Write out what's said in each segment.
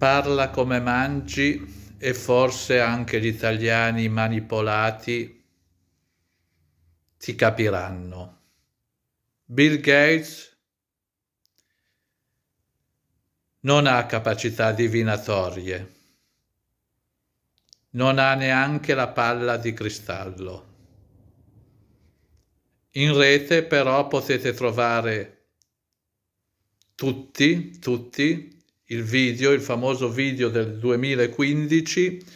parla come mangi e forse anche gli italiani manipolati ti capiranno. Bill Gates non ha capacità divinatorie, non ha neanche la palla di cristallo. In rete però potete trovare tutti, tutti il video, il famoso video del 2015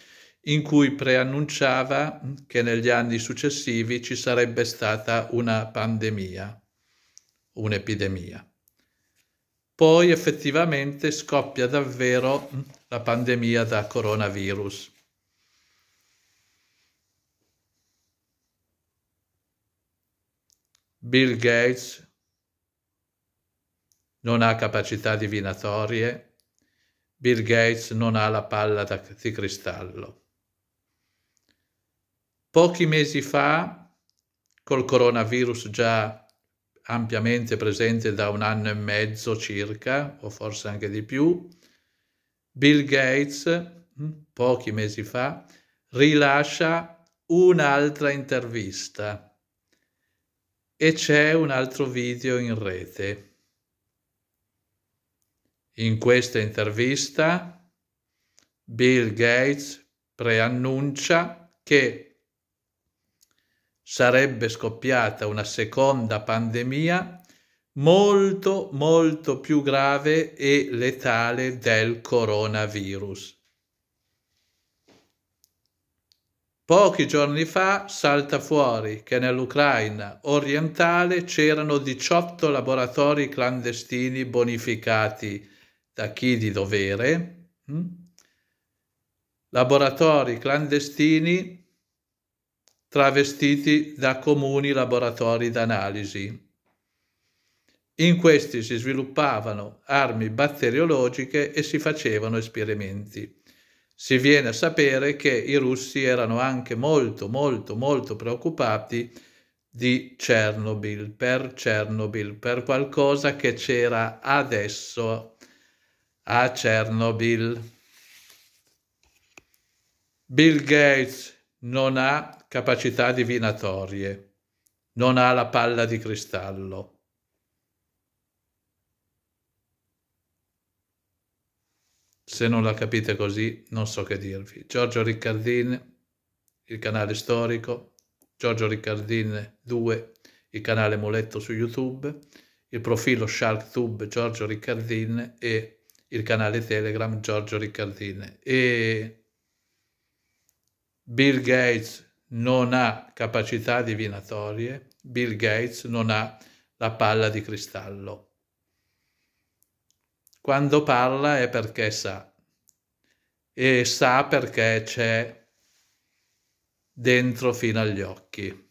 in cui preannunciava che negli anni successivi ci sarebbe stata una pandemia, un'epidemia. Poi effettivamente scoppia davvero la pandemia da coronavirus. Bill Gates non ha capacità divinatorie, Bill Gates non ha la palla di cristallo. Pochi mesi fa, col coronavirus già ampiamente presente da un anno e mezzo circa, o forse anche di più, Bill Gates, hm, pochi mesi fa, rilascia un'altra intervista e c'è un altro video in rete. In questa intervista Bill Gates preannuncia che sarebbe scoppiata una seconda pandemia molto molto più grave e letale del coronavirus. Pochi giorni fa salta fuori che nell'Ucraina orientale c'erano 18 laboratori clandestini bonificati da chi di dovere, hm? laboratori clandestini travestiti da comuni laboratori d'analisi. In questi si sviluppavano armi batteriologiche e si facevano esperimenti. Si viene a sapere che i russi erano anche molto, molto, molto preoccupati di Chernobyl, per Chernobyl, per qualcosa che c'era adesso a Chernobyl. Bill Gates non ha capacità divinatorie, non ha la palla di cristallo. Se non la capite così, non so che dirvi. Giorgio Riccardin, il canale storico, Giorgio Riccardin 2, il canale Moletto su YouTube, il profilo SharkTube Giorgio Riccardin e il canale Telegram Giorgio Riccardini. E Bill Gates non ha capacità divinatorie, Bill Gates non ha la palla di cristallo. Quando parla è perché sa e sa perché c'è dentro fino agli occhi.